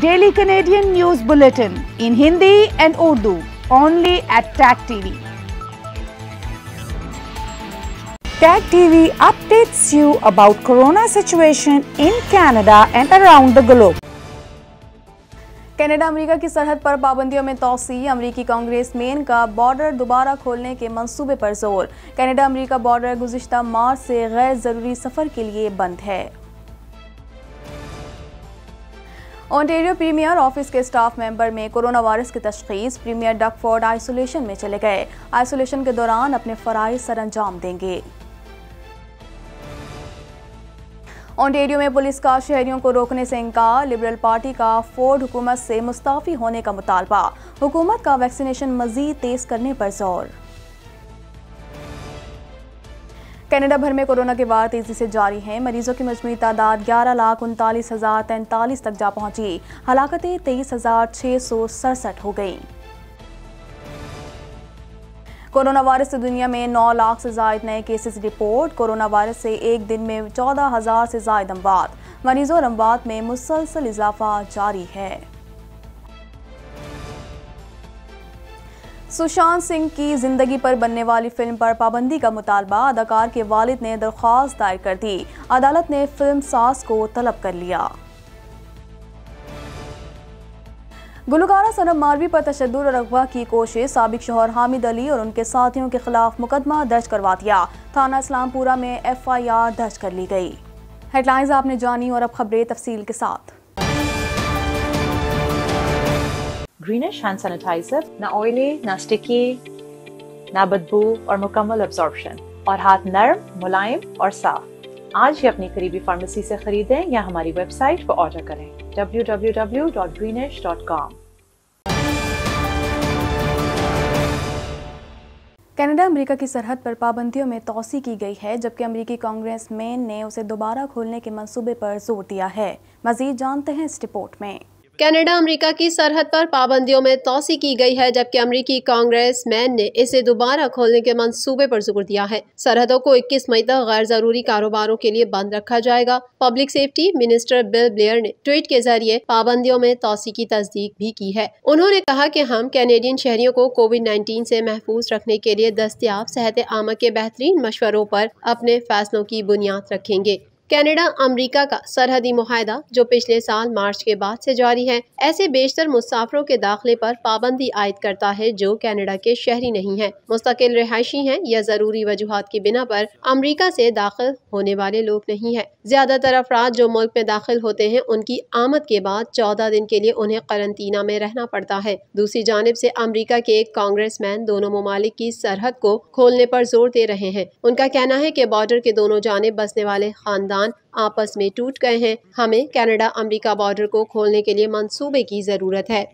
Daily Canadian news bulletin in Hindi and Urdu only at Tag TV Tag TV updates you about corona situation in Canada and around the globe. Canada America की सरहद पर पाबंदियों में तोसी अमेरिकी Congress main का border दोबारा खोलने के मंसूबे पर जोर कनाडा अमेरिका बॉर्डर गुजशत मार्च से गैर ज़रूरी सफ़र के लिए बंद है ऑन्टेरियो प्रीमियर ऑफिस के स्टाफ मेंबर में कोरोना वायरस की तशखीस प्रीमियर डकफोर्ड आइसोलेशन में चले गए आइसोलेशन के दौरान अपने फ़राइज सर अंजाम देंगे ऑन्टेरियो में पुलिस का शहरियों को रोकने से इनकार लिबरल पार्टी का फोर्ड हुकूमत से मुस्ताफ़ी होने का मुतालबा हुकूमत का वैक्सीनेशन मजीद तेज़ करने पर जोर कनाडा भर में कोरोना के वार तेजी से जारी हैं मरीजों की मजमू तादाद ग्यारह लाख उनतालीस हजार तैंतालीस तक जा पहुंची हलाकतें तेईस हजार छह सौ सड़सठ हो गई कोरोना वायरस से दुनिया में 9 लाख से जायद नए केसेस रिपोर्ट कोरोना वायरस से एक दिन में चौदह हजार से जायद अमवात मरीजों और अमवात में मुसलसल इजाफा जारी है सुशांत सिंह की जिंदगी पर बनने वाली फिल्म पर पाबंदी का मुतालबा अदाकार के वालिद ने दरख्वास्त दायर कर दी अदालत ने फिल्म सास को तलब कर लिया गुलकारा सनम मारवी पर तशद और अगवा की कोशिश सबक शोहर हामिद अली और उनके साथियों के खिलाफ मुकदमा दर्ज करवा दिया थाना इस्लामपुरा में एफ आई आर दर्ज कर ली गई हेडलाइंस आपने जानी और अब खबरें तफसील के साथ greenish hand sanitizer, na oily, na sticky, na बदबू और mukammal absorption aur हाथ narm, mulayim aur saaf. Aaj hi apni kareebi pharmacy se खरीदें ya hamari website par order करें www.greenish.com कनाडा अमेरिका की सरहद पर पाबंदियों में तोसी की गई है जबकि अमेरिकी कांग्रेस मेन ने उसे दोबारा खोलने के मंसूबे पर जोर दिया है मजीद जानते हैं इस रिपोर्ट में कनाडा अमेरिका की सरहद पर पाबंदियों में तोसी की गई है जबकि अमेरिकी कांग्रेस मैन ने इसे दोबारा खोलने के मंसूबे पर जोर दिया है सरहदों को 21 मई तक गैर जरूरी कारोबारों के लिए बंद रखा जाएगा public safety minister Bill Blair ने ट्वीट के जरिए पाबंदियों में तोसी की तस्दीक भी की है उन्होंने कहा की हम कैनेडियन शहरियों को कोविड नाइन्टीन ऐसी महफूज रखने के लिए दस्तियाब सेहत आमा के बेहतरीन मशवरों आरोप अपने फैसलों की बुनियाद रखेंगे कनाडा अमेरिका का सरहदी माहिदा जो पिछले साल मार्च के बाद से जारी है ऐसे बेशतर मुसाफरों के दाखिले पर पाबंदी आयद करता है जो कनाडा के शहरी नहीं है मुस्तकिल रिहायशी हैं या जरूरी वजूहत की बिना पर अमेरिका से दाखिल होने वाले लोग नहीं है ज्यादातर अफराद जो मुल्क में दाखिल होते हैं उनकी आमद के बाद चौदह दिन के लिए उन्हें करंतना में रहना पड़ता है दूसरी जानब से अमरीका के एक मैन दोनों ममालिक की सरहद को खोलने पर जोर दे रहे हैं उनका कहना है की बॉर्डर के दोनों जानब बसने वाले खानदान किसान आपस में टूट गए हैं हमें कनाडा अमेरिका बॉर्डर को खोलने के लिए मंसूबे की ज़रूरत है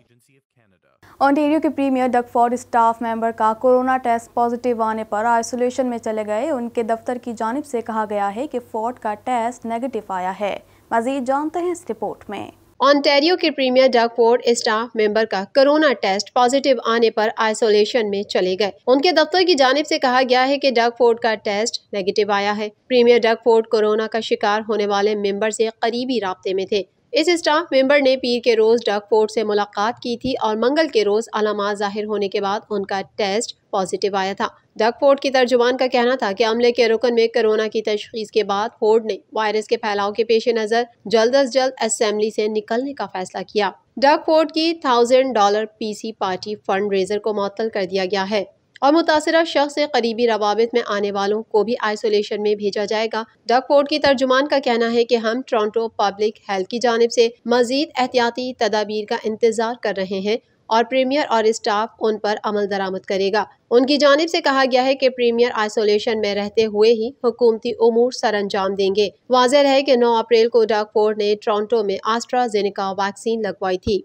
ऑन्टेरियो के प्रीमियर डकफोर्ड स्टाफ मेंबर का कोरोना टेस्ट पॉजिटिव आने पर आइसोलेशन में चले गए उनके दफ्तर की जानब से कहा गया है कि फोर्ड का टेस्ट नेगेटिव आया है मजीद जानते हैं इस रिपोर्ट में ऑनटेरियो के premier Doug Ford staff member का कोरोना टेस्ट पॉजिटिव आने पर आइसोलेशन में चले गए उनके दफ्तर की जानब से कहा गया है कि डग फोर्ड का टेस्ट नेगेटिव आया है प्रीमियर डग फोर्ड कोरोना का शिकार होने वाले मेंबर से करीबी रबते में थे इस स्टाफ मेंबर ने पीर के रोज़ फोर्ट से मुलाकात की थी और मंगल के रोज़ अलामत जाहिर होने के बाद उनका टेस्ट पॉजिटिव आया था डक फोर्ड की तर्जुमान का कहना था कि अमले के रुकन में कोरोना की तशखीस के बाद फोर्ड ने वायरस के फैलाव के पेश नज़र जल्द अज जल्द असम्बली से निकलने का फैसला किया डग फोर्ड की थाउजेंड डॉलर सी पार्टी फंड रेजर को मअतल कर दिया गया है और मुतासर शख्स से करीबी रवाबित में आने वालों को भी आइसोलेशन में भेजा जाएगा डक फोर्ड की तर्जुमान का कहना है की हम टोरंटो पब्लिक हेल्थ की जानब से मजीद एहतियाती तदाबीर का इंतजार कर रहे हैं और प्रीमियर और स्टाफ उन पर अमल दरामद करेगा उनकी जानब से कहा गया है कि प्रीमियर आइसोलेशन में रहते हुए ही हुकूमती उमूर सर अंजाम देंगे वाजह है कि 9 अप्रैल को डाक फोर्ड ने टोरंटो में आस्ट्रा जेनिका वैक्सीन लगवाई थी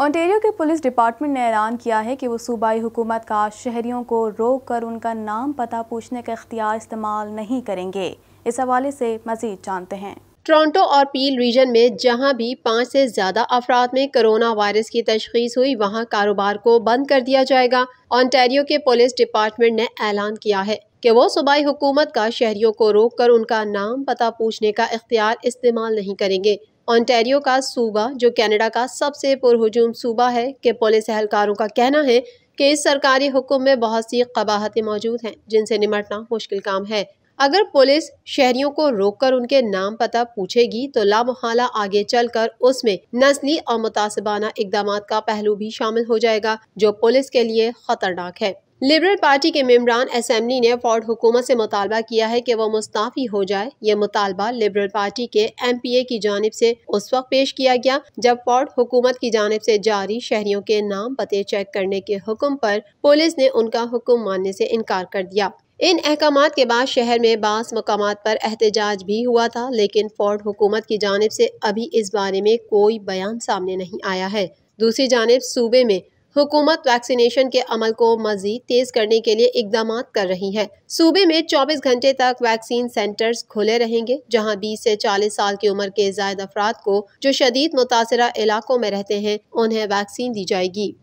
ऑनटेरियो के पुलिस डिपार्टमेंट ने ऐलान किया है कि वो सूबाई हुकूमत का शहरियों को रोक कर उनका नाम पता पूछने का इख्तियार इस्तेमाल नहीं करेंगे इस हवाले से मजीद जानते हैं टोरंटो और पील रीजन में जहां भी पाँच से ज़्यादा अफराद में कोरोना वायरस की तशखीस हुई वहां कारोबार को बंद कर दिया जाएगा ऑनटेरियो के पुलिस डिपार्टमेंट ने ऐलान किया है कि वो सूबाई हुकूमत का शहरियों को रोक कर उनका नाम पता पूछने का इख्तियार इस्तेमाल नहीं करेंगे ऑनटेरियो का सूबा जो कनाडा का सबसे पुरहजूम सूबा है के पुलिस एहलकारों का कहना है कि इस सरकारी हुक्म में बहुत सी कबाहतें मौजूद हैं जिनसे निमटना मुश्किल काम है अगर पुलिस शहरियों को रोककर उनके नाम पता पूछेगी तो लामोहला आगे चलकर उसमें नस्ली और मुतासबाना इकदाम का पहलू भी शामिल हो जाएगा जो पुलिस के लिए खतरनाक है लिबरल पार्टी के मेम्बरान असम्बली ने फोर्ड हुकूमत से मुतालबा किया है कि वह मुस्ताफ़ी हो जाए ये मुतालबा लिबरल पार्टी के एम पी ए की जानब से उस वक्त पेश किया गया जब फोर्ड हुकूमत की जानब से जारी शहरियों के नाम पते चेक करने के हुक्म पर पुलिस ने उनका हुक्म मानने से इनकार कर दिया इन अहकाम के बाद शहर में बास मकाम पर एहतजाज भी हुआ था लेकिन फोर्ड हुकूमत की जानब से अभी इस बारे में कोई बयान सामने नहीं आया है दूसरी जानब सूबे में हुकूमत वैक्सीनेशन के अमल को मजीद तेज करने के लिए इकदाम कर रही है सूबे में 24 घंटे तक वैक्सीन सेंटर्स खुले रहेंगे जहां 20 से 40 साल की उम्र के जायद अफराद को जो शदीद मुतासर इलाकों में रहते हैं उन्हें वैक्सीन दी जाएगी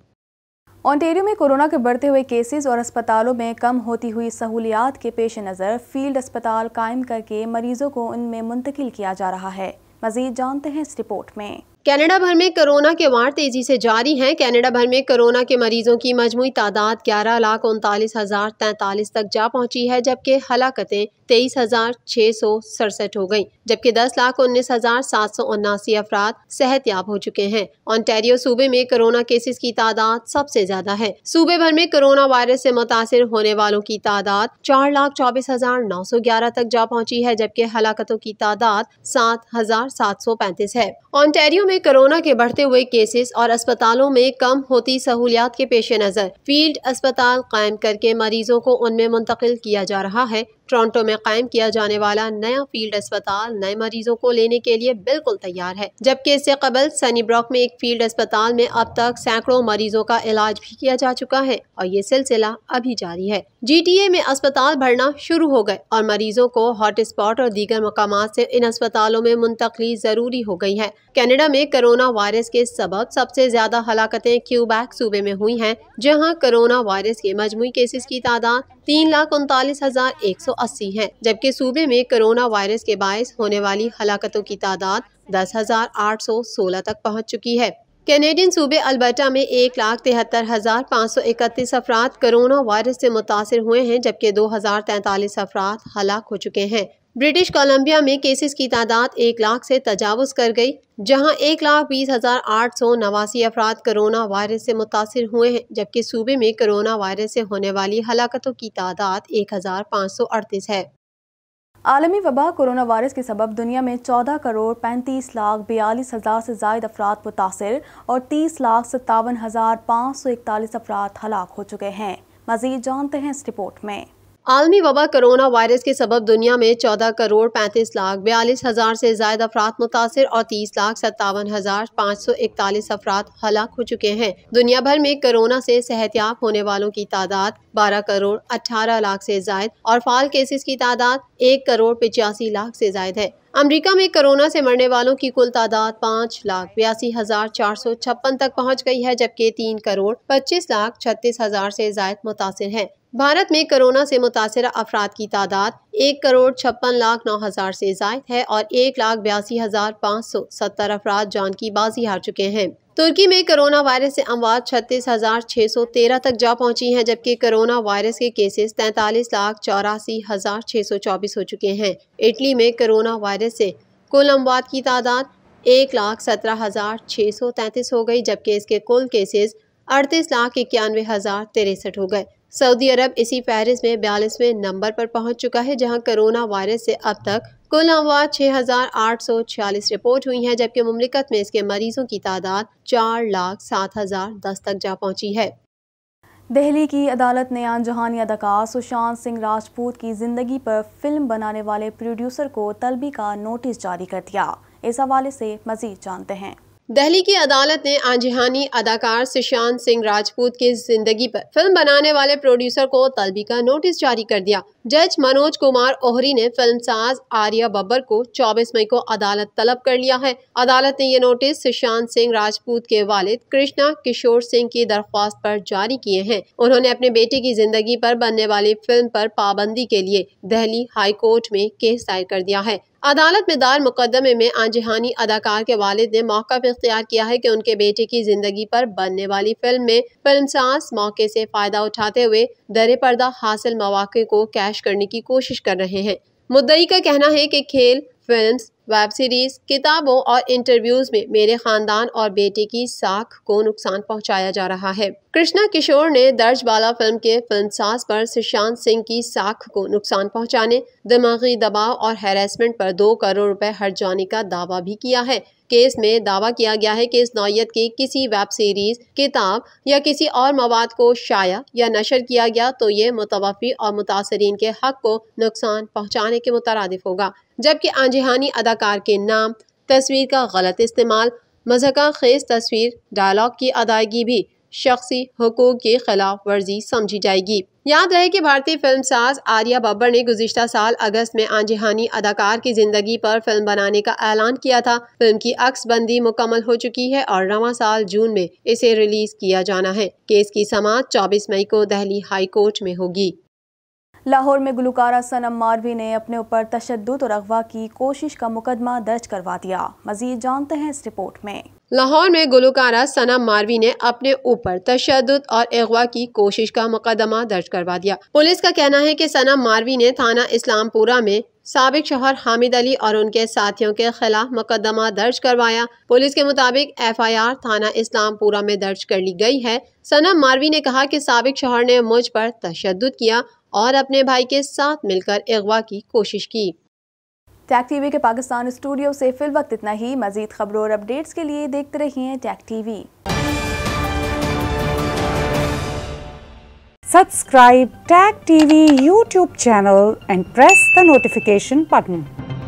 ऑन्टेरियो में कोरोना के बढ़ते हुए केसेस और अस्पतालों में कम होती हुई सहूलियात के पेश नज़र फील्ड अस्पताल कायम करके मरीजों को उनमें मुंतकिल किया जा रहा है मजीद जानते हैं इस रिपोर्ट में कनाडा भर में कोरोना के वार तेज़ी से जारी हैं कनाडा भर में कोरोना के मरीजों की मजमू तादाद ग्यारह लाख उनतालीस हज़ार तैतालीस तक जा पहुंची है जबकि हलाकतें तेईस हज़ार छह सौ सड़सठ हो गईं जबकि दस लाख उन्नीस हज़ार सात सौ उन्नासी अफराद सेहतयाब हो चुके हैं ऑन्टेरियो सूबे में कोरोना केसेस की तादाद सबसे ज़्यादा है सूबे भर में कोरोना वायरस से मुतासर होने वालों की तादाद चार लाख चौबीस हज़ार नौ सौ ग्यारह तक जा पहुंची है जबकि हलाकतों की तादाद सात हज़ार सात सौ पैंतीस है ऑन्टेरियो में कोरोना के बढ़ते हुए केसेस और अस्पतालों में कम होती सहूलियात के पेश नज़र फील्ड अस्पताल कायम करके मरीजों को उनमें मुंतकिल किया जा रहा है टोरंटो में कायम किया जाने वाला नया फील्ड अस्पताल नए मरीजों को लेने के लिए बिल्कुल तैयार है जबकि इससे कबल सनी ब्रॉक में एक फील्ड अस्पताल में अब तक सैकड़ों मरीजों का इलाज भी किया जा चुका है और ये सिलसिला अभी जारी है जीटीए में अस्पताल भरना शुरू हो गए और मरीजों को हॉट स्पॉट और दीगर मकाम से इन अस्पतालों में मुंतकली जरूरी हो गई है कनाडा में कोरोना वायरस के सबब सबसे ज्यादा हलाकतें क्यूबैक सूबे में हुई हैं, जहां कोरोना वायरस के मजमू केसेस की तादाद तीन लाख उनतालीस हजार एक सौ अस्सी है जबकि सूबे में कोरोना वायरस के बायस होने वाली हलाकतों की तादाद दस हजार आठ सौ सोलह तक पहुँच चुकी है कैनेडियन सूबे अल्बर्टा में एक लाख तिहत्तर हजार पाँच सौ इकतीस अफराद कोरोना वायरस से मुतासर हुए हैं जबकि दो हजार तैंतालीस अफराद हलाक हो चुके हैं ब्रिटिश कोलंबिया में केसेस की तादाद एक लाख से तजावज़ कर गई जहां एक लाख बीस हज़ार आठ सौ नवासी अफराद करोना वायरस से मुतासर हुए हैं जबकि सूबे में करोना वायरस से होने वाली हलाकतों की तादाद एक हज़ार पाँच सौ अड़तीस है आलमी वबा कोरोना वायरस के सबब दुनिया में 14 करोड़ पैंतीस लाख बयालीस हज़ार से जायद अफराद मुतासर और 30 लाख सत्तावन हज़ार पाँच सौ इकतालीस अफराद हलाक हो चुके हैं मज़ीद जानते हैं इस रिपोर्ट में आलमी वबा कोरोना वायरस के सबब दुनिया में चौदह करोड़ पैंतीस लाख बयालीस हज़ार से ज्यादा अफराद मुतासर और तीस लाख सत्तावन हज़ार पाँच सौ इकतालीस अफराद हलाक हो चुके हैं दुनिया भर में कोरोना से सेहतियाब होने वालों की तादाद बारह करोड़ अठारह लाख से जायद और फाल केसेस की तादाद एक करोड़ पिचासी लाख से जायद है अमेरिका में कोरोना से मरने वालों की कुल तादाद पाँच लाख बयासी हजार चार सौ छप्पन तक पहुँच गई है जबकि तीन करोड़ पच्चीस लाख छत्तीस हजार से जायद मुतासर हैं भारत में कोरोना से मुतासर अफराद की तादाद एक करोड़ छप्पन लाख नौ हज़ार से जायद है और एक लाख बयासी हज़ार पाँच सौ सत्तर अफराद जान की बाजी हार चुके हैं तुर्की में कोरोना वायरस से अमवात छत्तीस हज़ार छः सौ तेरह तक जा पहुंची हैं जबकि कोरोना वायरस के केसेस तैंतालीस लाख चौरासी हज़ार छः सौ चौबीस हो चुके हैं इटली में कोरोना वायरस से कुल अमवात की तादाद एक लाख सत्रह हज़ार छः सौ तैंतीस हो गई जबकि इसके कुल केसेस अड़तीस लाख इक्यानवे हज़ार तिरसठ हो गए सऊदी अरब इसी फहरिस्त में बयालीसवें नंबर पर पहुंच चुका है जहां कोरोना वायरस से अब तक कुल अमवात छः हज़ार आठ सौ छियालीस रिपोर्ट हुई हैं जबकि ममलिकत में इसके मरीजों की तादाद चार लाख सात हज़ार दस तक जा पहुंची है दिल्ली की अदालत ने आन जहानी अदाकार सुशांत सिंह राजपूत की ज़िंदगी पर फिल्म बनाने वाले प्रोड्यूसर को तलबी का नोटिस जारी कर दिया इस हवाले से मज़ीद जानते हैं दिल्ली की अदालत ने आजहानी अदाकार सुशांत सिंह राजपूत की जिंदगी पर फिल्म बनाने वाले प्रोड्यूसर को तलबी का नोटिस जारी कर दिया जज मनोज कुमार ओहरी ने फिल्म साज आर्या बब्बर को 24 मई को अदालत तलब कर लिया है अदालत ने यह नोटिस सुशांत सिंह राजपूत के वालिद कृष्णा किशोर सिंह की दरख्वास्त पर जारी किए हैं उन्होंने अपने बेटे की जिंदगी पर बनने वाली फिल्म पर पाबंदी के लिए दिल्ली हाई कोर्ट में केस दायर कर दिया है अदालत में दायर मुकदमे में आंजहानी अदाकार के वालिद ने मौका इख्तियार किया है कि उनके बेटे की जिंदगी पर बनने वाली फिल्म में फिल्म सांस मौके से फायदा उठाते हुए दर पर्दा हासिल मौाक़े को कैश करने की कोशिश कर रहे हैं मुद्दई का कहना है कि खेल फिल्म वेब सीरीज किताबों और इंटरव्यूज में मेरे खानदान और बेटे की साख को नुकसान पहुंचाया जा रहा है कृष्णा किशोर ने दर्ज बाला फिल्म के फिल्मसाज पर सुशांत सिंह की साख को नुकसान पहुंचाने दिमागी दबाव और हेरासमेंट पर दो करोड़ रुपए हर जाने का दावा भी किया है केस में दावा किया गया है कि इस नौत की किसी वेब सीरीज किताब या किसी और मवाद को शाया या नशर किया गया तो ये मुतवफ़ी और मुतासरीन के हक को नुकसान पहुँचाने के मुतरद होगा जबकि आंजहानी अदाकार के नाम तस्वीर का गलत इस्तेमाल मजहका खेज तस्वीर डायलॉग की अदायगी भी शख्सी हकूक के खिलाफ वर्जी समझी जाएगी याद रहे कि भारतीय फिल्म साज आर्या बब्बर ने गुजशत साल अगस्त में आंजहानी अदाकार की जिंदगी पर फिल्म बनाने का ऐलान किया था फिल्म की अक्स बंदी मुकम्मल हो चुकी है और रवा साल जून में इसे रिलीज किया जाना है केस की समाज 24 मई को दिल्ली हाई कोर्ट में होगी लाहौर में गुलकारा सनम मारवी ने अपने ऊपर तशद और अगवा की कोशिश का मुकदमा दर्ज करवा दिया मजीद जानते हैं इस रिपोर्ट में लाहौर में गुलकारा सना मारवी ने अपने ऊपर तशद और अगवा की कोशिश का मुकदमा दर्ज करवा दिया पुलिस का कहना है कि सना मारवी ने थाना इस्लामपुरा में सबक शोहर हामिद अली और उनके साथियों के खिलाफ मुकदमा दर्ज करवाया पुलिस के मुताबिक एफ आई आर थाना इस्लामपुरा में दर्ज कर ली गई है सना मारवी ने कहा कि सबक शोहर ने मुझ पर तशद किया और अपने भाई के साथ मिलकर अगवा की कोशिश की टैक टीवी के पाकिस्तान स्टूडियो से फिल वक्त इतना ही मजीद खबरों और अपडेट्स के लिए देखते रहिए tech TV subscribe tech TV YouTube channel and press the notification button